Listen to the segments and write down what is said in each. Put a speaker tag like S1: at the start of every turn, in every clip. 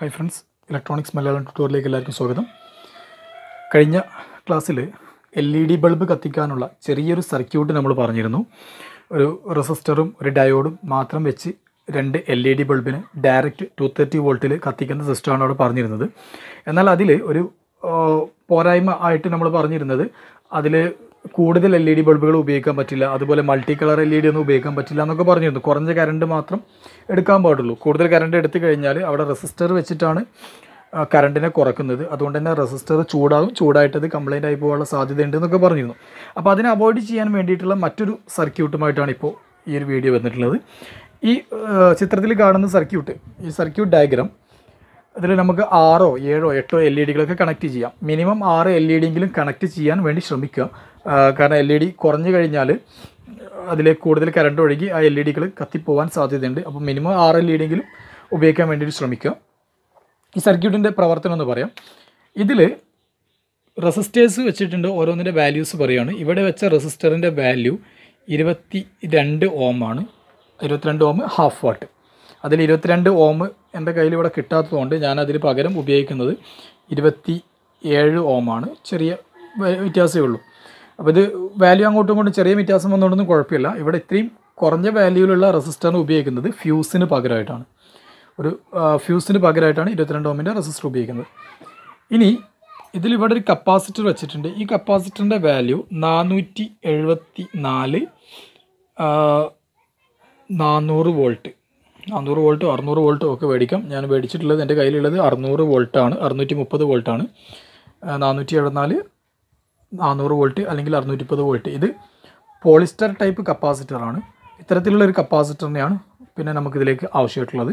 S1: hi friends electronics Malayalam ട്യൂട്ടോറിലേക്ക് എല്ലാവർക്കും സ്വാഗതം കഴിഞ്ഞ ക്ലാസ്സിൽ L E D bulb e കത്തിക്കാനുള്ള ചെറിയൊരു സർക്യൂട്ട് നമ്മൾ പറഞ്ഞിരുന്നു ഒരു റെസിസ്റ്ററും ഒരു ഡയോഡും മാത്രം വെച്ച് രണ്ട് എൽ ഇ ഡി ബൾബിന് ഡയറക്റ്റ് ടു തേർട്ടി വോൾട്ടിൽ കത്തിക്കുന്ന സിസ്റ്റമാണ് അവിടെ പറഞ്ഞിരുന്നത് എന്നാൽ അതിൽ ഒരു പോരായ്മ ആയിട്ട് നമ്മൾ പറഞ്ഞിരുന്നത് അതിൽ കൂടുതൽ എൽ ഇ ഡി ബൾബുകൾ ഉപയോഗിക്കാൻ പറ്റില്ല അതുപോലെ multi colour L E D ഒന്നും ഉപയോഗിക്കാൻ പറ്റില്ല എന്നൊക്കെ പറഞ്ഞിരുന്നു കുറഞ്ഞ കരണ്ട് മാത്രം എടുക്കാൻ പാടുള്ളൂ കൂടുതൽ കരണ്ട് എടുത്തു കഴിഞ്ഞാൽ അവിടെ റെസിസ്റ്റർ വെച്ചിട്ടാണ് കറണ്ടിനെ കുറക്കുന്നത് അതുകൊണ്ട് തന്നെ റെസിസ്റ്റർ ചൂടാകും ചൂടായിട്ടത് കംപ്ലൈൻ്റ് ആയി പോകാനുള്ള സാധ്യതയുണ്ട് എന്നൊക്കെ പറഞ്ഞിരുന്നു അപ്പോൾ അതിനെ അവോയ്ഡ് ചെയ്യാൻ വേണ്ടിയിട്ടുള്ള മറ്റൊരു സർക്യൂട്ടുമായിട്ടാണ് ഇപ്പോൾ ഈ ഒരു വീഡിയോ വന്നിട്ടുള്ളത് ഈ ചിത്രത്തിൽ കാണുന്ന സർക്യൂട്ട് ഈ സർക്യൂട്ട് ഡയഗ്രാം ഇതിൽ നമുക്ക് ആറോ ഏഴോ എട്ടോ എൽ ഇ ഡികളൊക്കെ കണക്ട് ചെയ്യാം മിനിമം ആറ് എൽ ഇ ഡിയെങ്കിലും കണക്ട് ചെയ്യാൻ വേണ്ടി ശ്രമിക്കുക കാരണം എൽ ഇ ഡി കുറഞ്ഞു കഴിഞ്ഞാൽ അതിലെ കൂടുതൽ കറണ്ട് ഒഴുകി ആ എൽ ഇ ഡികൾ കത്തിപ്പോവാൻ സാധ്യതയുണ്ട് അപ്പോൾ മിനിമം ആറ് എൽ ഇ ഡിയെങ്കിലും ഉപയോഗിക്കാൻ വേണ്ടിയിട്ട് ശ്രമിക്കുക ഈ സർക്യൂട്ടിൻ്റെ പ്രവർത്തനം എന്ന് പറയാം ഇതിൽ റെസിസ്റ്റേഴ്സ് വെച്ചിട്ടുണ്ട് ഓരോന്നിൻ്റെ വാല്യൂസ് പറയുകയാണ് ഇവിടെ വെച്ച റെസിസ്റ്ററിൻ്റെ വാല്യൂ ഇരുപത്തി രണ്ട് ഓം ആണ് ഇരുപത്തിരണ്ട് ഓം ഹാഫ് വാട്ട് അതിൽ ഇരുപത്തിരണ്ട് ഓം എൻ്റെ കയ്യിൽ ഇവിടെ കിട്ടാത്തതുകൊണ്ട് അതിന് പകരം ഉപയോഗിക്കുന്നത് ഇരുപത്തി ഏഴ് ഓമാണ് ചെറിയ വ്യത്യാസമേ ഉള്ളൂ അപ്പോൾ ഇത് വാല്യൂ അങ്ങോട്ടും ഇങ്ങോട്ടും ചെറിയ വ്യത്യാസം വന്നുകൊണ്ടൊന്നും കുഴപ്പമില്ല ഇവിടെ ഇത്രയും കുറഞ്ഞ വാല്യൂവിലുള്ള റെസിസ്റ്ററാണ് ഉപയോഗിക്കുന്നത് ഫ്യൂസിന് പകരമായിട്ടാണ് ഒരു ഫ്യൂസിന് പകരമായിട്ടാണ് ഇരുപത്തിരണ്ട് ഓമിൻ്റെ റെസിസ്റ്റർ ഉപയോഗിക്കുന്നത് ഇനി ഇതിലിവിടെ ഒരു കപ്പാസിറ്റർ വെച്ചിട്ടുണ്ട് ഈ കപ്പാസിറ്ററിൻ്റെ വാല്യൂ നാനൂറ്റി എഴുപത്തി നാല് നാനൂറ് വോൾട്ട് നാനൂറ് വോൾട്ടും അറുന്നൂറ് വോൾട്ടും ഒക്കെ മേടിക്കാം ഞാൻ മേടിച്ചിട്ടുള്ളത് എൻ്റെ കയ്യിലുള്ളത് അറുന്നൂറ് വോൾട്ടാണ് അറുന്നൂറ്റി മുപ്പത് വോൾട്ടാണ് നാനൂറ്റി എഴുപത്തിനാല് നാനൂറ് വോൾട്ട് അല്ലെങ്കിൽ അറുന്നൂറ്റി മുപ്പത് വോൾട്ട് ഇത് പോളിസ്റ്റർ ടൈപ്പ് കപ്പാസിറ്ററാണ് ഇത്തരത്തിലുള്ള ഒരു കപ്പാസിറ്ററിനെയാണ് പിന്നെ നമുക്കിതിലേക്ക് ആവശ്യമായിട്ടുള്ളത്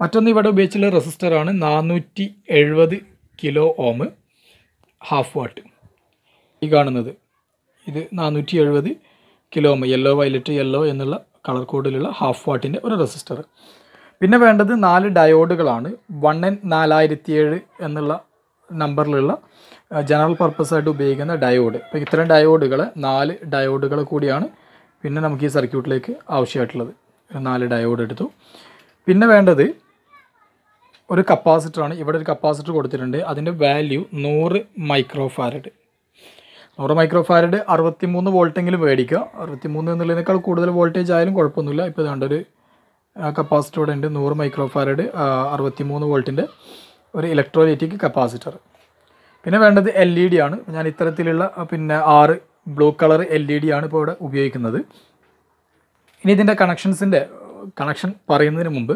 S1: മറ്റൊന്ന് ഇവിടെ ഉപയോഗിച്ചുള്ള റെസിസ്റ്ററാണ് നാനൂറ്റി എഴുപത് കിലോ ഓം ഹാഫ് വാട്ട് ഈ കാണുന്നത് ഇത് നാനൂറ്റി എഴുപത് കിലോമ യെല്ലോ വയലറ്റ് യെല്ലോ എന്നുള്ള കളർ കോഡിലുള്ള ഹാഫ് വാട്ടിൻ്റെ ഒരു റെസിസ്റ്റർ പിന്നെ വേണ്ടത് നാല് ഡയോഡുകളാണ് വൺ എൻ നാലായിരത്തി ഏഴ് എന്നുള്ള നമ്പറിലുള്ള ജനറൽ പർപ്പസായിട്ട് ആയിട്ട് ഉപയോഗിക്കുന്ന ഡയോഡ് അപ്പോൾ ഇത്തരം ഡയോഡുകൾ നാല് ഡയോഡുകൾ കൂടിയാണ് പിന്നെ നമുക്ക് ഈ സർക്യൂട്ടിലേക്ക് ആവശ്യമായിട്ടുള്ളത് നാല് ഡയോഡ് എടുത്തു പിന്നെ വേണ്ടത് ഒരു കപ്പാസിറ്ററാണ് ഇവിടെ ഒരു കപ്പാസിറ്റർ കൊടുത്തിട്ടുണ്ട് അതിൻ്റെ വാല്യൂ നൂറ് മൈക്രോ ഫാരഡ് നൂറ് മൈക്രോഫാരഡ് മൂന്ന് വോൾട്ടെങ്കിലും മേടിക്കുക മൂന്ന് എന്നുള്ളതിനേക്കാൾ കൂടുതൽ വോൾട്ടേജ് ആയാലും കുഴപ്പമൊന്നുമില്ല ഇപ്പോൾ ഇതാണ്ട് ഒരു കപ്പാസിറ്റർ ഇവിടെ ഉണ്ട് നൂറ് മൈക്രോഫാരഡ് മൂന്ന് വോൾട്ടിൻ്റെ ഒരു ഇലക്ട്രോലൈറ്റിക് കപ്പാസിറ്റർ പിന്നെ വേണ്ടത് എൽ ഇ ഡി ആണ് ഞാൻ ഇത്തരത്തിലുള്ള പിന്നെ ആറ് blue colour L E D ആണ് ഇപ്പോൾ ഇവിടെ ഉപയോഗിക്കുന്നത് ഇനി ഇതിൻ്റെ കണക്ഷൻസിൻ്റെ കണക്ഷൻ പറയുന്നതിന് മുമ്പ്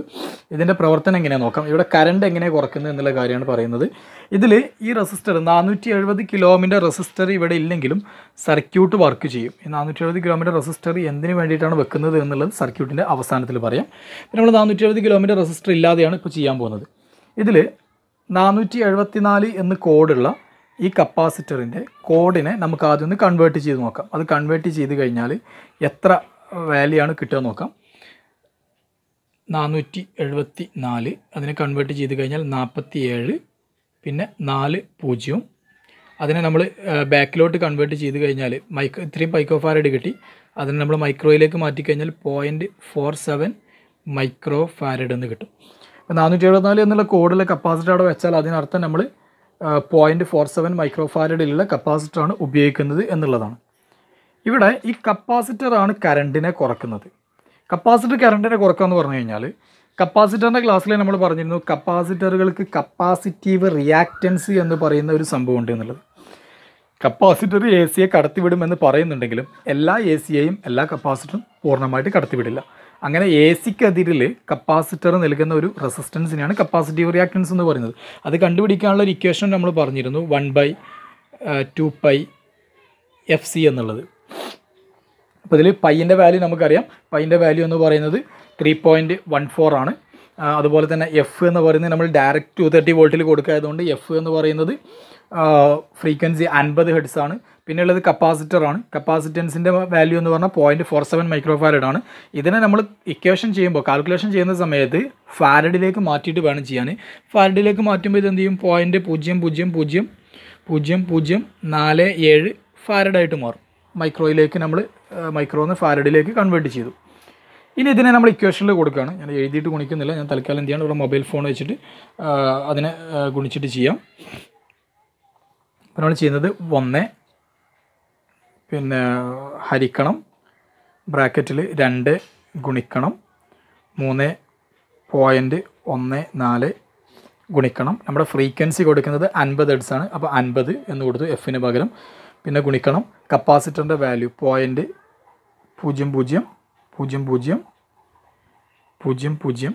S1: ഇതിൻ്റെ പ്രവർത്തനം എങ്ങനെയാണ് നോക്കാം ഇവിടെ കറണ്ട് എങ്ങനെ കുറക്കുന്നത് എന്നുള്ള കാര്യമാണ് പറയുന്നത് ഇതിൽ ഈ റെസിസ്റ്റർ നാനൂറ്റി എഴുപത് കിലോമീറ്റർ റെസിസ്റ്റർ ഇവിടെ ഇല്ലെങ്കിലും സർക്യൂട്ട് വർക്ക് ചെയ്യും ഈ നാനൂറ്റി എഴുപത് കിലോമീറ്റർ റെസിസ്റ്റർ എന്തിനു വേണ്ടിയിട്ടാണ് വെക്കുന്നത് എന്നുള്ളത് സർക്യൂട്ടിൻ്റെ അവസാനത്തിൽ പറയാം പിന്നെ നമ്മൾ നാനൂറ്റി എഴുപത് കിലോമീറ്റർ റെസിസ്റ്റർ ഇല്ലാതെയാണ് ഇപ്പോൾ ചെയ്യാൻ പോകുന്നത് ഇതിൽ നാനൂറ്റി എഴുപത്തി നാല് എന്ന് കോഡുള്ള ഈ കപ്പാസിറ്ററിൻ്റെ കോഡിനെ നമുക്ക് ആദ്യം ഒന്ന് കൺവേർട്ട് ചെയ്ത് നോക്കാം അത് കൺവേർട്ട് ചെയ്ത് കഴിഞ്ഞാൽ എത്ര വാല്യൂ ആണ് കിട്ടുക നോക്കാം നാനൂറ്റി എഴുപത്തി നാല് അതിനെ കൺവേർട്ട് ചെയ്ത് കഴിഞ്ഞാൽ നാൽപ്പത്തി ഏഴ് പിന്നെ നാല് പൂജ്യവും അതിനെ നമ്മൾ ബാക്കിലോട്ട് കൺവേർട്ട് ചെയ്ത് കഴിഞ്ഞാൽ മൈക്രോ ഇത്രയും മൈക്രോഫാരഡ് കിട്ടി അതിനെ നമ്മൾ മൈക്രോയിലേക്ക് മാറ്റിക്കഴിഞ്ഞാൽ point four seven micro farad എന്ന് കിട്ടും അപ്പോൾ നാനൂറ്റി നാല് എന്നുള്ള കോഡിലെ കപ്പാസിറ്റർ അവിടെ വെച്ചാൽ അതിനർത്ഥം നമ്മൾ പോയിൻറ്റ് ഫോർ സെവൻ മൈക്രോ ഫാരഡിലുള്ള കപ്പാസിറ്ററാണ് ഉപയോഗിക്കുന്നത് എന്നുള്ളതാണ് ഇവിടെ ഈ കപ്പാസിറ്ററാണ് കറണ്ടിനെ കുറക്കുന്നത് കപ്പാസിറ്റർ കറണ്ടിനെ കുറക്കാമെന്ന് പറഞ്ഞു കഴിഞ്ഞാൽ കപ്പാസിറ്ററിൻ്റെ ക്ലാസ്സിൽ നമ്മൾ പറഞ്ഞിരുന്നു കപ്പാസിറ്ററുകൾക്ക് കപ്പാസിറ്റീവ് റിയാക്റ്റൻസ് എന്ന് പറയുന്ന ഒരു സംഭവം ഉണ്ട് എന്നുള്ളത് കപ്പാസിറ്റർ എ സിയെ കടത്തിവിടുമെന്ന് പറയുന്നുണ്ടെങ്കിലും എല്ലാ എ സിയെയും എല്ലാ കപ്പാസിറ്ററും പൂർണ്ണമായിട്ട് കടത്തിവിടില്ല അങ്ങനെ എ സിക്കെതിരിൽ കപ്പാസിറ്റർ നൽകുന്ന ഒരു റെസിസ്റ്റൻസിനെയാണ് കപ്പാസിറ്റീവ് റിയാക്റ്റൻസ് എന്ന് പറയുന്നത് അത് കണ്ടുപിടിക്കാനുള്ള ഒരു ഇക്വേഷൻ നമ്മൾ പറഞ്ഞിരുന്നു one by two pi F C എന്നുള്ളത് അപ്പോൾ ഇതിൽ പയ്യൻ്റെ വാല്യൂ നമുക്കറിയാം പയ്യൻ്റെ വാല്യൂ എന്ന് പറയുന്നത് ത്രീ പോയിൻറ്റ് വൺ ഫോർ ആണ് അതുപോലെ തന്നെ എഫ് എന്ന് പറയുന്നത് നമ്മൾ ഡയറക്റ്റ് ടു തേർട്ടി വോൾട്ടിൽ കൊടുക്കായതുകൊണ്ട് എഫ് എന്ന് പറയുന്നത് ഫ്രീക്വൻസി അൻപത് ഹെഡ്സ് ആണ് പിന്നെ പിന്നെയുള്ളത് കപ്പാസിറ്ററാണ് കപ്പാസിറ്റൻസിൻ്റെ വാല്യൂ എന്ന് പറഞ്ഞാൽ പോയിൻറ്റ് ഫോർ സെവൻ മൈക്രോഫാരഡ് ആണ് ഇതിനെ നമ്മൾ ഇക്വേഷൻ ചെയ്യുമ്പോൾ കാൽക്കുലേഷൻ ചെയ്യുന്ന സമയത്ത് ഫാരഡിലേക്ക് മാറ്റിയിട്ട് വേണം ചെയ്യാൻ ഫാരഡിലേക്ക് മാറ്റുമ്പോൾ ഇത് എന്ത് ചെയ്യും പോയിൻറ്റ് പൂജ്യം പൂജ്യം പൂജ്യം പൂജ്യം പൂജ്യം നാല് ഏഴ് ഫാരഡായിട്ട് മാറും മൈക്രോയിലേക്ക് നമ്മൾ മൈക്രോന്ന് ഫാരഡിലേക്ക് കൺവേർട്ട് ചെയ്തു ഇനി ഇതിനെ നമ്മൾ ഇക്വേഷനിൽ കൊടുക്കുകയാണ് ഞാൻ എഴുതിയിട്ട് ഗുണിക്കുന്നില്ല ഞാൻ തൽക്കാലം എന്ത് ചെയ്യണം ഇവിടെ മൊബൈൽ ഫോൺ വെച്ചിട്ട് അതിനെ ഗുണിച്ചിട്ട് ചെയ്യാം അപ്പോൾ നമ്മൾ ചെയ്യുന്നത് ഒന്ന് പിന്നെ ഹരിക്കണം ബ്രാക്കറ്റിൽ രണ്ട് ഗുണിക്കണം മൂന്ന് പോയിൻറ്റ് ഒന്ന് നാല് ഗുണിക്കണം നമ്മുടെ ഫ്രീക്വൻസി കൊടുക്കുന്നത് അൻപത് ആണ് അപ്പോൾ അൻപത് എന്ന് കൊടുത്തു എഫിന് പകരം പിന്നെ ഗുണിക്കണം കപ്പാസിറ്ററിൻ്റെ വാല്യൂ പോയിൻ്റ് പൂജ്യം പൂജ്യം പൂജ്യം പൂജ്യം പൂജ്യം പൂജ്യം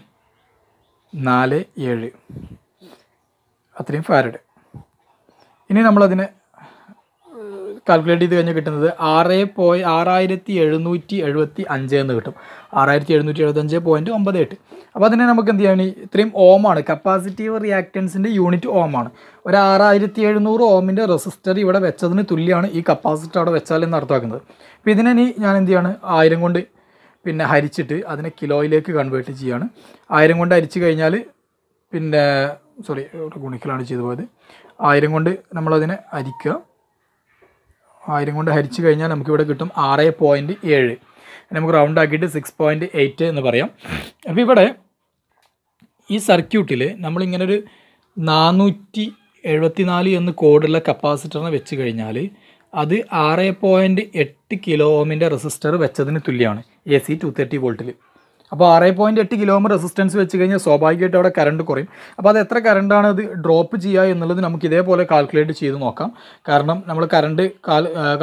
S1: നാല് ഏഴ് അത്രയും ഫാരഡ് ഇനി നമ്മളതിനെ കാൽക്കുലേറ്റ് ചെയ്ത് കഴിഞ്ഞാൽ കിട്ടുന്നത് ആറ് പോയി ആറായിരത്തി എഴുന്നൂറ്റി എഴുപത്തി അഞ്ച് എന്ന് കിട്ടും ആറായിരത്തി എഴുന്നൂറ്റി എഴുപത്തി അഞ്ച് പോയിൻറ്റ് ഒമ്പത് എട്ട് അപ്പോൾ അതിനെ നമുക്ക് എന്ത് ചെയ്യാൻ ഇത്രയും ഓമാണ് കപ്പാസിറ്റീവ് റിയാക്റ്റൻസിൻ്റെ യൂണിറ്റ് ഓമാണ് ഒരു ആറായിരത്തി എഴുന്നൂറ് ഓമിൻ്റെ റെസിസ്റ്റർ ഇവിടെ വെച്ചതിന് തുല്യമാണ് ഈ കപ്പാസിറ്റർ അവിടെ വെച്ചാൽ എന്ന് അർത്ഥമാക്കുന്നത് അപ്പോൾ ഇതിനെ ഇനി ഞാൻ എന്ത് ചെയ്യാണ് ആയിരം കൊണ്ട് പിന്നെ ഹരിച്ചിട്ട് അതിനെ കിലോയിലേക്ക് കൺവേർട്ട് ചെയ്യാണ് ആയിരം കൊണ്ട് അരിച്ചു കഴിഞ്ഞാൽ പിന്നെ സോറി ഗുണിക്കലാണ് ചെയ്തു പോയത് ആയിരം കൊണ്ട് നമ്മളതിനെ അരിക്കുക ആയിരം കൊണ്ട് ഹരിച്ചു കഴിഞ്ഞാൽ നമുക്കിവിടെ കിട്ടും ആറ് പോയിൻ്റ് ഏഴ് നമുക്ക് റൗണ്ട് ആക്കിയിട്ട് സിക്സ് പോയിൻ്റ് എയ്റ്റ് എന്ന് പറയാം അപ്പോൾ ഇവിടെ ഈ സർക്യൂട്ടിൽ നമ്മളിങ്ങനൊരു നാനൂറ്റി എഴുപത്തി നാല് എന്ന് കോഡുള്ള കപ്പാസിറ്ററിനെ വെച്ച് കഴിഞ്ഞാൽ അത് ആറ് പോയിൻറ്റ് എട്ട് കിലോ ഓമിൻ്റെ റെസിസ്റ്റർ വെച്ചതിന് തുല്യമാണ് എ സി ടു തേർട്ടി വോൾട്ടിൽ അപ്പോൾ ആറേ പോയിൻറ്റ് എട്ട് കിലോമീറ്റർ റെസിസ്റ്റൻസ് വെച്ച് കഴിഞ്ഞാൽ സ്വാഭാവികമായിട്ട് അവിടെ കറണ്ട് കുറയും അപ്പോൾ അത് എത്ര കറണ്ടാണ് അത് ഡ്രോപ്പ് ചെയ്യുക എന്നുള്ളത് നമുക്ക് ഇതേപോലെ കാൽക്കുലേറ്റ് ചെയ്ത് നോക്കാം കാരണം നമ്മൾ കറണ്ട്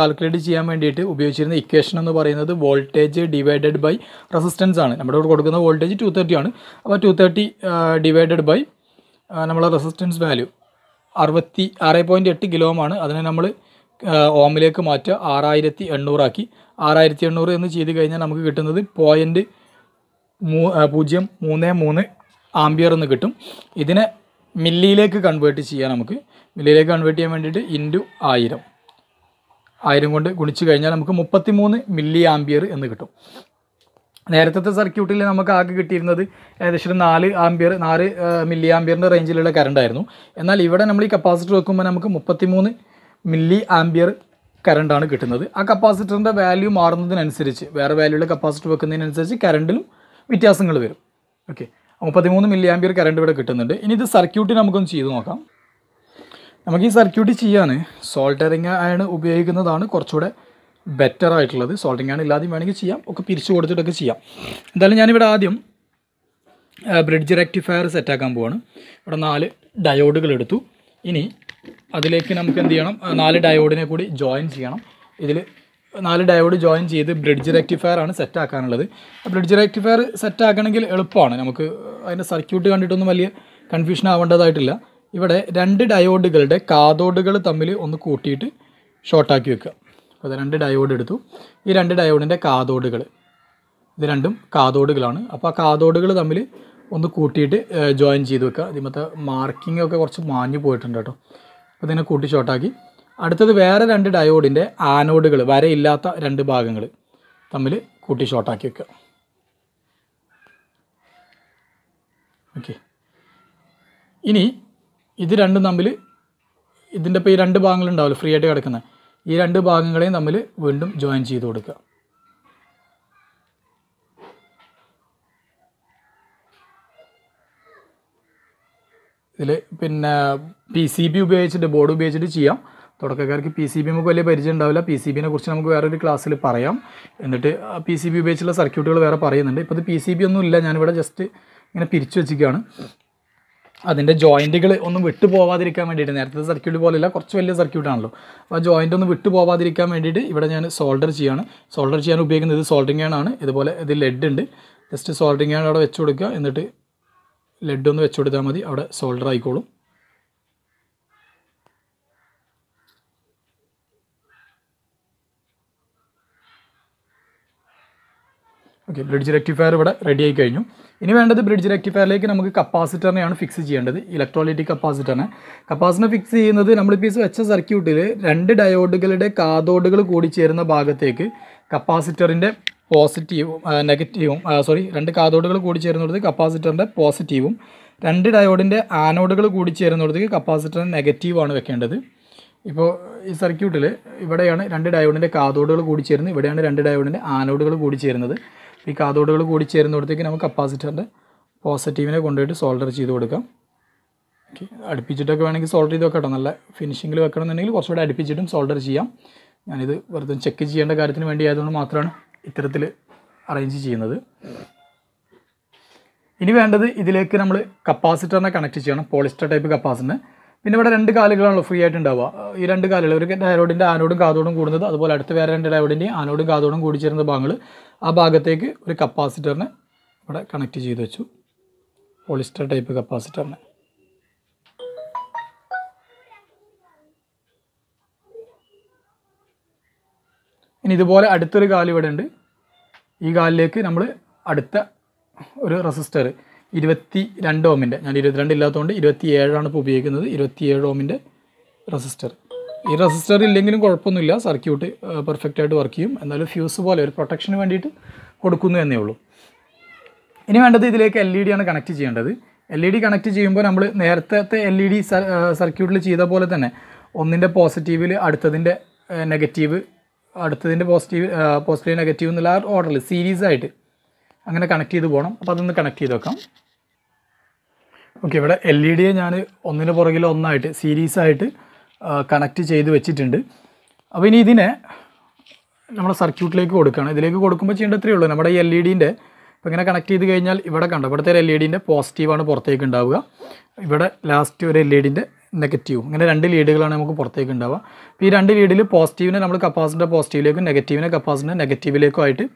S1: കാൽക്കുലേറ്റ് ചെയ്യാൻ വേണ്ടിയിട്ട് ഉപയോഗിച്ചിരുന്ന ഇക്വേഷൻ എന്ന് പറയുന്നത് വോൾട്ടേജ് ഡിവൈഡഡ് ബൈ റെസിസ്റ്റൻസ് ആണ് നമ്മുടെ ഇവിടെ കൊടുക്കുന്ന വോൾട്ടേജ് ടു ആണ് അപ്പോൾ ടു ഡിവൈഡഡ് ബൈ നമ്മളെ റെസിസ്റ്റൻസ് വാല്യൂ അറുപത്തി ആറേ പോയിൻറ്റ് എട്ട് കിലോ ആണ് അതിനെ നമ്മൾ ഓമിലേക്ക് മാറ്റുക ആറായിരത്തി എണ്ണൂറാക്കി ആറായിരത്തി എണ്ണൂറ് എന്ന് ചെയ്ത് കഴിഞ്ഞാൽ നമുക്ക് കിട്ടുന്നത് പോയിൻറ്റ് മൂ പൂജ്യം മൂന്ന് മൂന്ന് ആംബിയർ എന്ന് കിട്ടും ഇതിനെ മില്ലിയിലേക്ക് കൺവേർട്ട് ചെയ്യാം നമുക്ക് മില്ലിയിലേക്ക് കൺവേർട്ട് ചെയ്യാൻ വേണ്ടിയിട്ട് ഇൻറ്റു ആയിരം ആയിരം കൊണ്ട് ഗുണിച്ച് കഴിഞ്ഞാൽ നമുക്ക് മുപ്പത്തി മൂന്ന് മില്ലി ആംബിയർ എന്ന് കിട്ടും നേരത്തെ സർക്യൂട്ടിൽ നമുക്ക് ആകെ കിട്ടിയിരുന്നത് ഏകദേശം നാല് ആംബിയർ നാല് മില്ലി ആംബിയറിൻ്റെ റേഞ്ചിലുള്ള കറണ്ടായിരുന്നു എന്നാൽ ഇവിടെ നമ്മൾ ഈ കപ്പാസിറ്റർ വെക്കുമ്പോൾ നമുക്ക് മൂന്ന് മില്ലി ആംബിയർ കറണ്ടാണ് കിട്ടുന്നത് ആ കപ്പാസിറ്ററിൻ്റെ വാല്യൂ മാറുന്നതിനനുസരിച്ച് വേറെ വാല്യൂ ഉള്ള കപ്പാസിറ്റർ വെക്കുന്നതിനനുസരിച്ച് കറണ്ടിലും വ്യത്യാസങ്ങൾ വരും ഓക്കെ മുപ്പത്തിമൂന്ന് മില്ലി ആമ്പിയർ കറണ്ട് ഇവിടെ കിട്ടുന്നുണ്ട് ഇനി ഇത് സർക്യൂട്ട് നമുക്കൊന്ന് ചെയ്ത് നോക്കാം നമുക്ക് ഈ സർക്യൂട്ട് ചെയ്യാൻ സോൾട്ടറിങ് ആണ് ഉപയോഗിക്കുന്നതാണ് കുറച്ചുകൂടെ ബെറ്റർ ആയിട്ടുള്ളത് സോൾട്ടിങ് ആണ് ഇല്ലാതെയും വേണമെങ്കിൽ ചെയ്യാം ഒക്കെ പിരിച്ചു കൊടുത്തിട്ടൊക്കെ ചെയ്യാം എന്തായാലും ഞാനിവിടെ ആദ്യം ബ്രിഡ്ജ് റെക്ടിഫയർ സെറ്റാക്കാൻ പോവാണ് ഇവിടെ നാല് ഡയോഡുകൾ എടുത്തു ഇനി അതിലേക്ക് നമുക്ക് എന്ത് ചെയ്യണം നാല് ഡയോഡിനെ കൂടി ജോയിൻ ചെയ്യണം ഇതിൽ നാല് ഡയോഡ് ജോയിൻ ചെയ്ത് ബ്രിഡ്ജ് റെക്ടിഫയർ ആണ് സെറ്റ് ആക്കാനുള്ളത് ബ്രിഡ്ജ് റെക്ടിഫയർ സെറ്റ് ആക്കണമെങ്കിൽ എളുപ്പമാണ് നമുക്ക് അതിൻ്റെ സർക്യൂട്ട് കണ്ടിട്ടൊന്നും വലിയ കൺഫ്യൂഷൻ ആവേണ്ടതായിട്ടില്ല ഇവിടെ രണ്ട് ഡയോഡുകളുടെ കാതോഡുകൾ തമ്മിൽ ഒന്ന് കൂട്ടിയിട്ട് ഷോർട്ടാക്കി വെക്കുക അപ്പോൾ രണ്ട് ഡയോഡ് എടുത്തു ഈ രണ്ട് ഡയോഡിൻ്റെ കാതോഡുകൾ ഇത് രണ്ടും കാതോഡുകളാണ് അപ്പോൾ ആ കാതോഡുകൾ തമ്മിൽ ഒന്ന് കൂട്ടിയിട്ട് ജോയിൻ ചെയ്ത് വെക്കുക ഇതിമത്തെ മാർക്കിംഗ് ഒക്കെ കുറച്ച് മാഞ്ഞു പോയിട്ടുണ്ട് കേട്ടോ അപ്പോൾ ഇതിനെ കൂട്ടി ഷോർട്ടാക്കി അടുത്തത് വേറെ രണ്ട് ഡയോഡിൻ്റെ ആനോഡുകൾ വരയില്ലാത്ത രണ്ട് ഭാഗങ്ങൾ തമ്മിൽ കൂട്ടി ഷോർട്ടാക്കി വെക്കുക ഓക്കെ ഇനി ഇത് രണ്ടും തമ്മിൽ ഇതിൻ്റെ ഇപ്പോൾ ഈ രണ്ട് ഭാഗങ്ങളുണ്ടാവില്ല ഫ്രീ ആയിട്ട് കിടക്കുന്ന ഈ രണ്ട് ഭാഗങ്ങളെയും തമ്മിൽ വീണ്ടും ജോയിൻ ചെയ്ത് കൊടുക്കുക ഇതിൽ പിന്നെ പി സി ബി ഉപയോഗിച്ചിട്ട് ബോർഡ് ഉപയോഗിച്ചിട്ട് ചെയ്യാം തുടക്കക്കാർക്ക് പി സി ബി നമുക്ക് വലിയ പരിചയം ഉണ്ടാവില്ല പി സി ബിനെ കുറിച്ച് നമുക്ക് വേറൊരു ക്ലാസ്സിൽ പറയാം എന്നിട്ട് പി സി ബി ഉപയോഗിച്ചുള്ള സർക്യൂട്ടുകൾ വേറെ പറയുന്നുണ്ട് ഇപ്പോൾ ഇത് പി സി ബി ഒന്നും ഇല്ല ഞാനിവിടെ ജസ്റ്റ് ഇങ്ങനെ പിരിച്ചു വെച്ചിരിക്കുകയാണ് അതിൻ്റെ ജോയിൻറ്റുകൾ ഒന്നും വിട്ടു പോവാതിരിക്കാൻ വേണ്ടിയിട്ട് നേരത്തെ സർക്യൂട്ട് പോലെയല്ല കുറച്ച് വലിയ സർക്യൂട്ടാണല്ലോ അപ്പോൾ ആ ജോയിൻ്റ് ഒന്നും വിട്ടു പോവാതിരിക്കാൻ വേണ്ടിയിട്ട് ഇവിടെ ഞാൻ സോൾഡർ ചെയ്യുകയാണ് സോൾഡർ ചെയ്യാൻ ഉപയോഗിക്കുന്നത് ഇത് സോൾഡറിങ് ആണ് ഇതുപോലെ ഇത് ലെഡ് ഉണ്ട് ജസ്റ്റ് സോൾഡറിങ് ആണ് അവിടെ വെച്ച് കൊടുക്കുക എന്നിട്ട് ലെഡ് ഒന്ന് വെച്ച് കൊടുത്താൽ മതി അവിടെ സോൾഡർ ആയിക്കോളും ഓക്കെ ബ്രിഡ്ജ് റെക്ടിഫയർ ഇവിടെ റെഡി ആയി കഴിഞ്ഞു ഇനി വേണ്ടത് ബ്രിഡ്ജ് റെക്ടിഫയറിലേക്ക് നമുക്ക് കപ്പാസിറ്ററിനെയാണ് ഫിക്സ് ചെയ്യേണ്ടത് ഇലക്ട്രോലൈറ്റിക് കപ്പാസിറ്ററിനെ കപ്പാസിറ്റർ ഫിക്സ് ചെയ്യുന്നത് നമ്മളിപ്പോൾ ഈ വെച്ച സർക്യൂട്ടിൽ രണ്ട് ഡയോഡുകളുടെ കാതോഡുകൾ കൂടി ചേരുന്ന ഭാഗത്തേക്ക് കപ്പാസിറ്ററിൻ്റെ പോസിറ്റീവും നെഗറ്റീവും സോറി രണ്ട് കാതോഡുകൾ കൂടി ചേരുന്നിടത്ത് കപ്പാസിറ്ററിൻ്റെ പോസിറ്റീവും രണ്ട് ഡയോഡിൻ്റെ ആനോഡുകൾ കൂടി ചേരുന്നിടത്തേക്ക് കപ്പാസിറ്ററിൻ്റെ നെഗറ്റീവാണ് വെക്കേണ്ടത് ഇപ്പോൾ ഈ സർക്യൂട്ടിൽ ഇവിടെയാണ് രണ്ട് ഡയോഡിൻ്റെ കാതോഡുകൾ കൂടി ചേരുന്നത് ഇവിടെയാണ് രണ്ട് ഡയോഡിൻ്റെ ആനോഡുകൾ കൂടി ചേരുന്നത് ഈ കാതോടുകൾ കൂടി ചേരുന്നിടത്തേക്ക് നമുക്ക് കപ്പാസിറ്ററിൻ്റെ പോസിറ്റീവിനെ കൊണ്ടുപോയിട്ട് സോൾഡർ ചെയ്ത് കൊടുക്കാം ഓക്കെ അടുപ്പിച്ചിട്ടൊക്കെ വേണമെങ്കിൽ സോൾഡർ ചെയ്ത് വെക്കട്ടോ നല്ല ഫിനിഷിങ്ങിൽ വെക്കണമെന്നുണ്ടെങ്കിൽ കുറച്ചുകൂടെ അടുപ്പിച്ചിട്ടും സോൾഡർ ചെയ്യാം ഞാനിത് വെറുതെ ചെക്ക് ചെയ്യേണ്ട കാര്യത്തിന് വേണ്ടി ആയതുകൊണ്ട് മാത്രമാണ് ഇത്തരത്തിൽ അറേഞ്ച് ചെയ്യുന്നത് ഇനി വേണ്ടത് ഇതിലേക്ക് നമ്മൾ കപ്പാസിറ്ററിനെ കണക്ട് ചെയ്യണം പോളിസ്റ്റർ ടൈപ്പ് കപ്പാസിറ്ററിന് പിന്നെ ഇവിടെ രണ്ട് കാലുകളാണല്ലോ ഫ്രീ ആയിട്ട് ഉണ്ടാവുക ഈ രണ്ട് കാലുകൾ ഒരു ഡയറോഡിൻ്റെ ആനോടും കാതോടും കൂടുന്നത് അതുപോലെ അടുത്ത വേറെ രണ്ട് ഡയറോഡിൻ്റെ ആനോടും കാതോടും കൂടി ചേരുന്ന ഭാഗങ്ങൾ ആ ഭാഗത്തേക്ക് ഒരു കപ്പാസിറ്ററിനെ ഇവിടെ കണക്ട് ചെയ്ത് വെച്ചു പോളിസ്റ്റർ ടൈപ്പ് കപ്പാസിറ്ററിനെ ഇനി ഇതുപോലെ അടുത്തൊരു കാല് ഇവിടെ ഉണ്ട് ഈ കാലിലേക്ക് നമ്മൾ അടുത്ത ഒരു റെസിസ്റ്റർ ഇരുപത്തി രണ്ട് ഓമിൻ്റെ ഞാൻ ഇരുപത്തിരണ്ട് ഇല്ലാത്തതുകൊണ്ട് ഇരുപത്തി ഏഴാണ് ഇപ്പോൾ ഉപയോഗിക്കുന്നത് ഏഴ് ഓമിൻ്റെ റെസിസ്റ്റർ ഈ റെസിസ്റ്റർ ഇല്ലെങ്കിലും കുഴപ്പമൊന്നുമില്ല സർക്യൂട്ട് പെർഫെക്റ്റ് ആയിട്ട് വർക്ക് ചെയ്യും എന്നാലും ഫ്യൂസ് പോലെ ഒരു പ്രൊട്ടക്ഷന് വേണ്ടിയിട്ട് കൊടുക്കുന്നു എന്നേ ഉള്ളൂ ഇനി വേണ്ടത് ഇതിലേക്ക് എൽ ഇ ഡി ആണ് കണക്ട് ചെയ്യേണ്ടത് എൽ ഇ ഡി കണക്ട് ചെയ്യുമ്പോൾ നമ്മൾ നേരത്തെ എൽ ഇ e ഡി സർക്യൂട്ടിൽ ചെയ്ത പോലെ തന്നെ ഒന്നിൻ്റെ പോസിറ്റീവിൽ അടുത്തതിൻ്റെ നെഗറ്റീവ് അടുത്തതിൻ്റെ പോസിറ്റീവ് പോസിറ്റീവ് നെഗറ്റീവ് എന്നുള്ള ഓർഡറിൽ സീരീസായിട്ട് അങ്ങനെ കണക്ട് ചെയ്ത് പോകണം അപ്പോൾ അതൊന്ന് കണക്ട് ചെയ്ത് വെക്കാം ഓക്കെ ഇവിടെ എൽ ഇ e ഡിയെ ഞാൻ ഒന്നിന് പുറകിൽ ഒന്നായിട്ട് സീരീസായിട്ട് കണക്ട് ചെയ്ത് വെച്ചിട്ടുണ്ട് അപ്പോൾ ഇനി ഇതിനെ നമ്മുടെ സർക്യൂട്ടിലേക്ക് കൊടുക്കുകയാണ് ഇതിലേക്ക് കൊടുക്കുമ്പോൾ ഇത്രയേ ഉള്ളൂ നമ്മുടെ ഈ എൽ ഇ e ഡിൻ്റെ ഇപ്പോൾ ഇങ്ങനെ കണക്ട് ചെയ്ത് കഴിഞ്ഞാൽ ഇവിടെ കണ്ടോ ഇവിടുത്തെ എൽ ഇ ഡിൻ്റെ പോസിറ്റീവാണ് പുറത്തേക്ക് ഉണ്ടാവുക ഇവിടെ ലാസ്റ്റ് ഒരു എൽ ഇ ഡിൻ്റെ നെഗറ്റീവ് ഇങ്ങനെ രണ്ട് ലീഡുകളാണ് e നമുക്ക് പുറത്തേക്ക് ഉണ്ടാവുക അപ്പോൾ ഈ രണ്ട് ലീഡിൽ പോസിറ്റീവിനെ നമ്മൾ കപ്പാസിൻ്റെ പോസിറ്റീവിലേക്കും നെഗറ്റീവിനെ കപ്പാസിൻ്റെ നെഗറ്റീവിലേക്കും ആയിട്ട്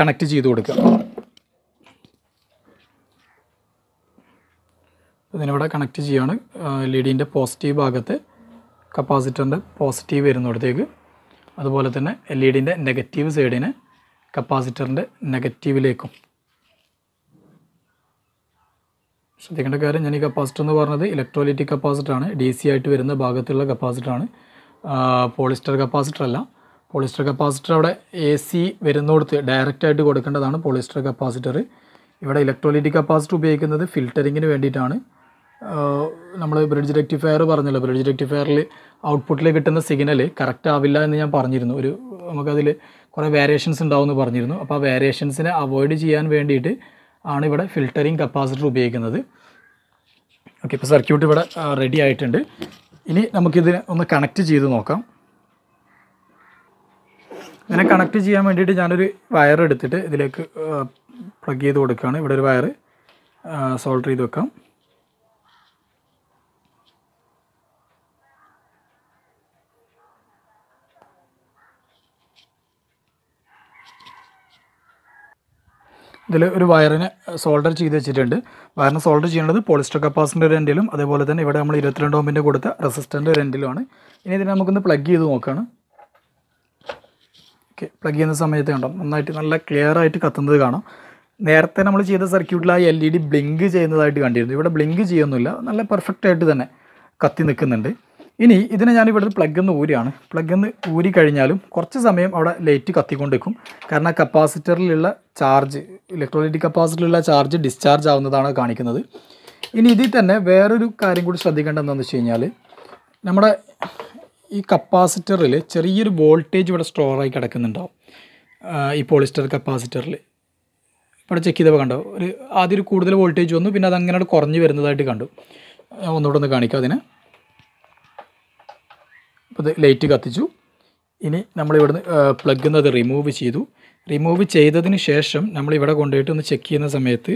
S1: കണക്ട് ചെയ്ത് കൊടുക്കുക ഇതിനിവിടെ കണക്ട് ചെയ്യുകയാണ് എൽ ഇ ഡിൻ്റെ പോസിറ്റീവ് ഭാഗത്ത് കപ്പാസിറ്ററിൻ്റെ പോസിറ്റീവ് വരുന്നിടത്തേക്ക് അതുപോലെ തന്നെ എൽ ഇ ഡിൻ്റെ നെഗറ്റീവ് സൈഡിന് കപ്പാസിറ്ററിൻ്റെ നെഗറ്റീവിലേക്കും ശ്രദ്ധിക്കേണ്ട കാര്യം ഞാൻ ഈ കപ്പാസിറ്റർ എന്ന് പറഞ്ഞത് ഇലക്ട്രോലൈറ്റിക് കപ്പാസിറ്ററാണ് ഡി സി ആയിട്ട് വരുന്ന ഭാഗത്തുള്ള കപ്പാസിറ്ററാണ് പോളിസ്റ്റർ കപ്പാസിറ്റർ അല്ല പോളിസ്റ്റർ കപ്പാസിറ്റർ അവിടെ എ സി വരുന്നിടത്ത് ഡയറക്റ്റായിട്ട് കൊടുക്കേണ്ടതാണ് പോളിസ്റ്റർ കപ്പാസിറ്റർ ഇവിടെ ഇലക്ട്രോലൈറ്റിക് കപ്പാസിറ്റർ ഉപയോഗിക്കുന്നത് ഫിൽറ്ററിങ്ങിന് വേണ്ടിയിട്ടാണ് നമ്മൾ ബ്രിഡ്ജ് റെക്ടിഫയർ പറഞ്ഞല്ലോ ബ്രിഡ്ജ് റെക്ടിഫയറിൽ ഔട്ട്പുട്ടിൽ കിട്ടുന്ന സിഗ്നൽ കറക്റ്റ് ആവില്ല എന്ന് ഞാൻ പറഞ്ഞിരുന്നു ഒരു നമുക്കതിൽ കുറേ വേരിയേഷൻസ് ഉണ്ടാവുമെന്ന് പറഞ്ഞിരുന്നു അപ്പോൾ ആ വേരിയേഷൻസിനെ അവോയ്ഡ് ചെയ്യാൻ വേണ്ടിയിട്ട് ആണ് ഇവിടെ ഫിൽറ്ററിങ് കപ്പാസിറ്റർ ഉപയോഗിക്കുന്നത് ഓക്കെ ഇപ്പോൾ സർക്യൂട്ട് ഇവിടെ റെഡി ആയിട്ടുണ്ട് ഇനി നമുക്കിതിനെ ഒന്ന് കണക്ട് ചെയ്ത് നോക്കാം ഇതിനെ കണക്ട് ചെയ്യാൻ വേണ്ടിയിട്ട് ഞാനൊരു വയർ എടുത്തിട്ട് ഇതിലേക്ക് പ്ലഗ് ചെയ്ത് കൊടുക്കുകയാണ് ഇവിടെ ഒരു വയർ സോൾഡർ ചെയ്ത് വെക്കാം ഇതിൽ ഒരു വയറിന് സോൾഡർ ചെയ്ത് വെച്ചിട്ടുണ്ട് വയറിന് സോൾഡർ ചെയ്യേണ്ടത് പോളിസ്റ്റർ കപ്പാസിൻ്റെ ഒരു അതേപോലെ തന്നെ ഇവിടെ നമ്മൾ ഇരുപത്തിരണ്ട് ഓമ്പിൻ്റെ കൊടുത്ത റെസിസ്റ്റൻ്റ് ഒരു ഇനി ഇതിനെ നമുക്കൊന്ന് പ്ലഗ് ചെയ്ത് നോക്കുകയാണ് ഓക്കെ പ്ലഗ് ചെയ്യുന്ന സമയത്ത് കണ്ടോ നന്നായിട്ട് നല്ല ക്ലിയർ ആയിട്ട് കത്തുന്നത് കാണാം നേരത്തെ നമ്മൾ ചെയ്ത സർക്യൂട്ടിൽ ആ എൽ ഇ ഡി ബ്ലിങ്ക് ചെയ്യുന്നതായിട്ട് കണ്ടിരുന്നു ഇവിടെ ബ്ലിങ്ക് ചെയ്യുന്നില്ല നല്ല പെർഫെക്റ്റ് ആയിട്ട് തന്നെ കത്തി നിൽക്കുന്നുണ്ട് ഇനി ഇതിനെ ഞാൻ ഇവിടെ പ്ലഗ് നിന്ന് ഊരിയാണ് പ്ലഗ് നിന്ന് ഊരി കഴിഞ്ഞാലും കുറച്ച് സമയം അവിടെ ലൈറ്റ് കത്തിക്കൊണ്ടിരിക്കും കാരണം കപ്പാസിറ്ററിലുള്ള ചാർജ് ഇലക്ട്രോലൈറ്റിക് കപ്പാസിറ്ററിലുള്ള ചാർജ് ഡിസ്ചാർജ് ആവുന്നതാണ് കാണിക്കുന്നത് ഇനി ഇതിൽ തന്നെ വേറൊരു കാര്യം കൂടി ശ്രദ്ധിക്കേണ്ടതെന്ന് വെച്ച് കഴിഞ്ഞാൽ നമ്മുടെ ഈ കപ്പാസിറ്ററിൽ ചെറിയൊരു വോൾട്ടേജ് ഇവിടെ സ്ട്രോറായി കിടക്കുന്നുണ്ടാവും ഈ പോളിസ്റ്റർ കപ്പാസിറ്ററിൽ ഇവിടെ ചെക്ക് ചെയ്തപ്പോൾ കണ്ടോ ഒരു ആദ്യം ഒരു കൂടുതൽ വോൾട്ടേജ് വന്നു പിന്നെ അതങ്ങനെ കുറഞ്ഞു വരുന്നതായിട്ട് കണ്ടു ഒന്നുകൂടെ ഒന്ന് കാണിക്കാം അതിനെ ഇപ്പോൾ ഇത് ലൈറ്റ് കത്തിച്ചു ഇനി നമ്മൾ ഇവിടുന്ന് പ്ലഗ് അത് റിമൂവ് ചെയ്തു റിമൂവ് ചെയ്തതിന് ശേഷം നമ്മൾ ഇവിടെ കൊണ്ടുപോയിട്ട് ഒന്ന് ചെക്ക് ചെയ്യുന്ന സമയത്ത്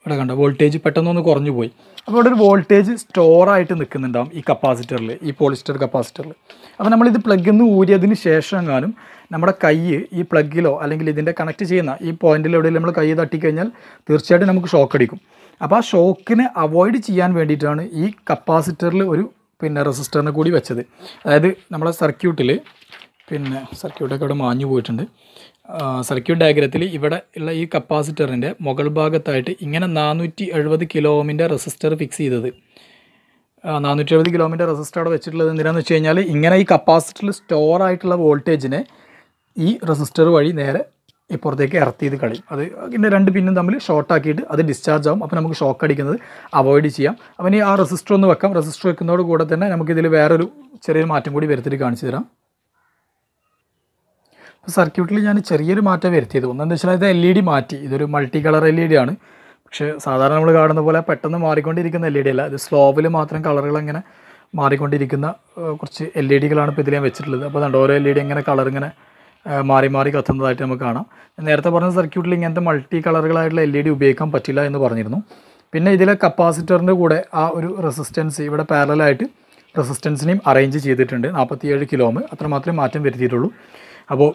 S1: ഇവിടെ കണ്ട വോൾട്ടേജ് പെട്ടെന്നൊന്ന് കുറഞ്ഞു പോയി അപ്പോൾ ഇവിടെ ഒരു വോൾട്ടേജ് സ്റ്റോറായിട്ട് നിൽക്കുന്നുണ്ടാവും ഈ കപ്പാസിറ്ററിൽ ഈ പോളിസ്റ്റർ കപ്പാസിറ്ററിൽ അപ്പോൾ നമ്മളിത് പ്ലഗിൽ നിന്ന് ഊരിയതിന് ശേഷം എങ്ങാനും നമ്മുടെ കൈ ഈ പ്ലഗിലോ അല്ലെങ്കിൽ ഇതിൻ്റെ കണക്ട് ചെയ്യുന്ന ഈ പോയിൻറ്റിലെവിടെയും നമ്മൾ കൈ തട്ടിക്കഴിഞ്ഞാൽ തീർച്ചയായിട്ടും നമുക്ക് ഷോക്ക് അടിക്കും അപ്പോൾ ആ ഷോക്കിനെ അവോയ്ഡ് ചെയ്യാൻ വേണ്ടിയിട്ടാണ് ഈ കപ്പാസിറ്ററിൽ ഒരു പിന്നെ റെസിസ്റ്ററിനെ കൂടി വെച്ചത് അതായത് നമ്മളെ സർക്യൂട്ടിൽ പിന്നെ സർക്യൂട്ടൊക്കെ ഇവിടെ മാഞ്ഞു പോയിട്ടുണ്ട് സർക്യൂട്ട് ഡയഗ്രത്തിൽ ഇവിടെ ഉള്ള ഈ കപ്പാസിറ്ററിൻ്റെ മുകൾ ഭാഗത്തായിട്ട് ഇങ്ങനെ നാനൂറ്റി എഴുപത് കിലോമിൻ്റെ റെസിസ്റ്റർ ഫിക്സ് ചെയ്തത് നാനൂറ്റി എഴുപത് കിലോമീറ്റർ റെസിസ്റ്റർ അവിടെ വെച്ചിട്ടുള്ളത് എന്തിനാന്ന് വെച്ച് കഴിഞ്ഞാൽ ഇങ്ങനെ ഈ കപ്പാസിറ്ററിൽ സ്റ്റോർ ആയിട്ടുള്ള വോൾട്ടേജിനെ ഈ റെസിസ്റ്റർ വഴി നേരെ ഇപ്പുറത്തേക്ക് ഇറത്തി ഇത് കളി അത് പിന്നെ രണ്ട് പിന്നും തമ്മിൽ ഷോർട്ടാക്കിയിട്ട് അത് ഡിസ്ചാർജ് ആവും അപ്പോൾ നമുക്ക് ഷോക്ക് അടിക്കുന്നത് അവോയ്ഡ് ചെയ്യാം അപ്പം ഇനി ആ റെസിസ്റ്റർ ഒന്ന് വെക്കാം റെസിസ്റ്റർ വെക്കുന്നതോട് കൂടെ തന്നെ നമുക്കിതിൽ വേറൊരു ചെറിയൊരു മാറ്റം കൂടി വരുത്തിയിട്ട് കാണിച്ചു തരാം സർക്യൂട്ടിൽ ഞാൻ ചെറിയൊരു മാറ്റം വരുത്തിയത് ഒന്നെന്ന് വെച്ചാൽ ഇത് എൽ ഇ ഡി മാറ്റി ഇതൊരു multi colour L E D ആണ് പക്ഷേ സാധാരണ നമ്മൾ കാണുന്ന പോലെ പെട്ടെന്ന് മാറിക്കൊണ്ടിരിക്കുന്ന എൽ ഇ ഡി അല്ല ഇത് സ്ലോവിൽ മാത്രം കളറുകൾ അങ്ങനെ മാറിക്കൊണ്ടിരിക്കുന്ന കുറച്ച് എൽ ഇ e ഡികളാണ് ഇപ്പോൾ ഇതിൽ ഞാൻ വെച്ചിട്ടുള്ളത് അപ്പോൾ അതുകൊണ്ട് ഓരോ എൽ ഇ ഡി ഇങ്ങനെ കളർ ഇങ്ങനെ മാറി മാറി കത്തുന്നതായിട്ട് നമുക്ക് കാണാം നേരത്തെ പറഞ്ഞ സർക്യൂട്ടിൽ ഇങ്ങനത്തെ മൾട്ടി കളറുകളായിട്ടുള്ള എൽ ഇ e ഡി ഉപയോഗിക്കാൻ പറ്റില്ല എന്ന് പറഞ്ഞിരുന്നു പിന്നെ ഇതിലെ കപ്പാസിറ്ററിൻ്റെ കൂടെ ആ ഒരു റെസിസ്റ്റൻസ് ഇവിടെ പാരലായിട്ട് റെസിസ്റ്റൻസിനെയും അറേഞ്ച് ചെയ്തിട്ടുണ്ട് നാൽപ്പത്തിയേഴ് കിലോമ് അത്രമാത്രമേ മാറ്റം വരുത്തിയിട്ടുള്ളൂ അപ്പോൾ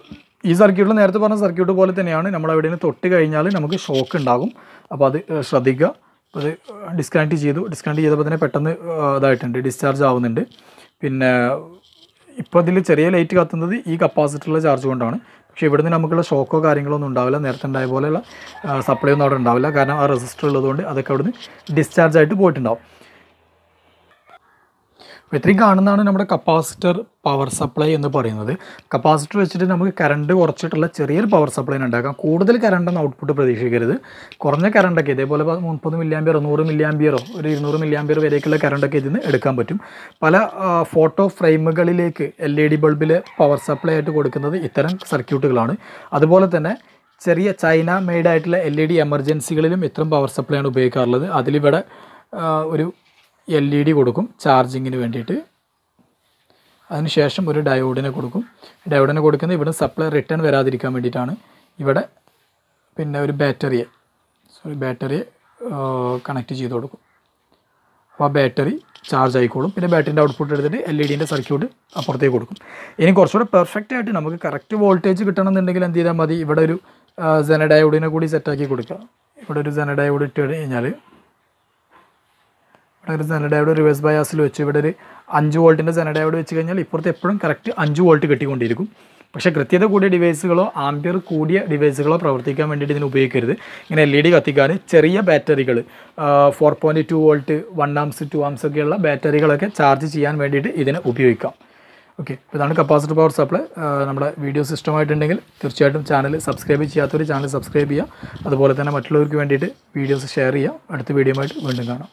S1: ഈ സർക്യൂട്ടിൽ നേരത്തെ പറഞ്ഞ സർക്യൂട്ട് പോലെ തന്നെയാണ് നമ്മൾ എവിടെയെങ്കിലും തൊട്ട് കഴിഞ്ഞാൽ നമുക്ക് ഷോക്ക് ഉണ്ടാകും അപ്പോൾ അത് ശ്രദ്ധിക്കുക അപ്പോൾ അത് ഡിസ്കണക്ട് ചെയ്തു ഡിസ്കണക്ട് ചെയ്തപ്പോൾ തന്നെ പെട്ടെന്ന് ഇതായിട്ടുണ്ട് ഡിസ്ചാർജ് ആവുന്നുണ്ട് പിന്നെ ഇപ്പോൾ അതിൽ ചെറിയ ലൈറ്റ് കത്തുന്നത് ഈ കപ്പാസിറ്ററിലെ ചാർജ് കൊണ്ടാണ് പക്ഷേ ഇവിടുന്ന് നമുക്കുള്ള ഷോക്കോ കാര്യങ്ങളോ ഒന്നും ഉണ്ടാവില്ല നേരത്തെ ഉണ്ടായ പോലെയുള്ള സപ്ലൈ ഒന്നും അവിടെ ഉണ്ടാവില്ല കാരണം ആ റെസിസ്റ്റർ ഉള്ളതുകൊണ്ട് അതൊക്കെ അവിടുന്ന് ഡിസ്ചാർജ് ആയിട്ട് പോയിട്ടുണ്ടാവും അപ്പോൾ ഇത്രയും കാണുന്നതാണ് നമ്മുടെ കപ്പാസിറ്റർ പവർ സപ്ലൈ എന്ന് പറയുന്നത് കപ്പാസിറ്റർ വെച്ചിട്ട് നമുക്ക് കറണ്ട് കുറച്ചിട്ടുള്ള ചെറിയൊരു പവർ സപ്ലൈ ഉണ്ടാക്കാം കൂടുതൽ കറണ്ടൊന്നും ഔട്ട്പുട്ട് പ്രതീക്ഷിക്കരുത് കുറഞ്ഞ കറണ്ടൊക്കെ ഇതേപോലെ മുപ്പത് മില്ലിയാമ്പിയറോ നൂറ് മില്ലിയാമ്പിയറോ ഒരു ഇരുന്നൂറ് മില്ലിയാമ്പിയർ വരെയൊക്കെയുള്ള കറണ്ടൊക്കെ ഇതിൽ നിന്ന് എടുക്കാൻ പറ്റും പല ഫോട്ടോ ഫ്രെയിമുകളിലേക്ക് എൽ ഇ ഡി ബൾബിൽ പവർ സപ്ലൈ ആയിട്ട് കൊടുക്കുന്നത് ഇത്തരം സർക്യൂട്ടുകളാണ് അതുപോലെ തന്നെ ചെറിയ ചൈന മെയ്ഡായിട്ടുള്ള ആയിട്ടുള്ള എൽ ഇ ഡി എമർജൻസികളിലും ഇത്തരം പവർ സപ്ലൈ ആണ് ഉപയോഗിക്കാറുള്ളത് അതിലിവിടെ ഒരു എൽ ഇ ഡി കൊടുക്കും ചാർജിങ്ങിന് വേണ്ടിയിട്ട് അതിനുശേഷം ഒരു ഡയോഡിനെ കൊടുക്കും ഡയോഡിനെ കൊടുക്കുന്നത് ഇവിടെ സപ്ലൈ റിട്ടേൺ വരാതിരിക്കാൻ വേണ്ടിയിട്ടാണ് ഇവിടെ പിന്നെ ഒരു ബാറ്ററിയെ സോറി ബാറ്ററി കണക്ട് ചെയ്ത് കൊടുക്കും അപ്പോൾ ആ ബാറ്ററി ചാർജ് ആയിക്കോളും പിന്നെ ബാറ്ററിൻ്റെ ഔട്ട്പുട്ട് എടുത്തിട്ട് എൽ ഇ ഡിൻ്റെ സർക്യൂട്ട് അപ്പുറത്തേക്ക് കൊടുക്കും ഇനി കുറച്ചുകൂടെ പെർഫെക്റ്റ് ആയിട്ട് നമുക്ക് കറക്റ്റ് വോൾട്ടേജ് കിട്ടണമെന്നുണ്ടെങ്കിൽ എന്ത് ചെയ്താൽ മതി ഇവിടെ ഒരു ജനഡയോഡിനെ കൂടി സെറ്റാക്കി കൊടുക്കുക ഇവിടെ ഒരു ജനഡയോഡ് ഇട്ട് കഴിഞ്ഞാൽ ഇവിടെ ഒരു സെനഡയോട് റിവേഴ്സ് ബയാസിൽ വെച്ച് ഇവിടെ ഒരു അഞ്ച് വോൾട്ടിൻ്റെ സെനഡയോട് വെച്ച് കഴിഞ്ഞാൽ ഇപ്പുറത്ത് എപ്പോഴും കറക്റ്റ് അഞ്ച് വോൾട്ട് കിട്ടിക്കൊണ്ടിരിക്കും പക്ഷേ കൃത്യത കൂടിയ ഡിവൈസുകളോ ആംബിയർ കൂടിയ ഡിവൈസുകളോ പ്രവർത്തിക്കാൻ വേണ്ടിയിട്ട് ഇതിന് ഉപയോഗിക്കരുത് ഇങ്ങനെ എൽ ഇ e ഡി കത്തിക്കാൻ ചെറിയ ബാറ്ററികൾ four point two volt one amps two amps ഒക്കെയുള്ള ബാറ്ററികളൊക്കെ ചാർജ് ചെയ്യാൻ വേണ്ടിയിട്ട് ഇതിനെ ഉപയോഗിക്കാം ഓക്കെ ഇതാണ് കപ്പാസിറ്റർ പവർ സപ്ലൈ നമ്മുടെ വീഡിയോ സിസ്റ്റമായിട്ടുണ്ടെങ്കിൽ തീർച്ചയായിട്ടും ചാനൽ സബ്സ്ക്രൈബ് ചെയ്യാത്തവർ ചാനൽ സബ്സ്ക്രൈബ് ചെയ്യുക അതുപോലെ തന്നെ മറ്റുള്ളവർക്ക് വേണ്ടിയിട്ട് വീഡിയോസ് ഷെയർ ചെയ്യുക അടുത്ത വീഡിയോ ആയിട്ട് വീണ്ടും കാണാം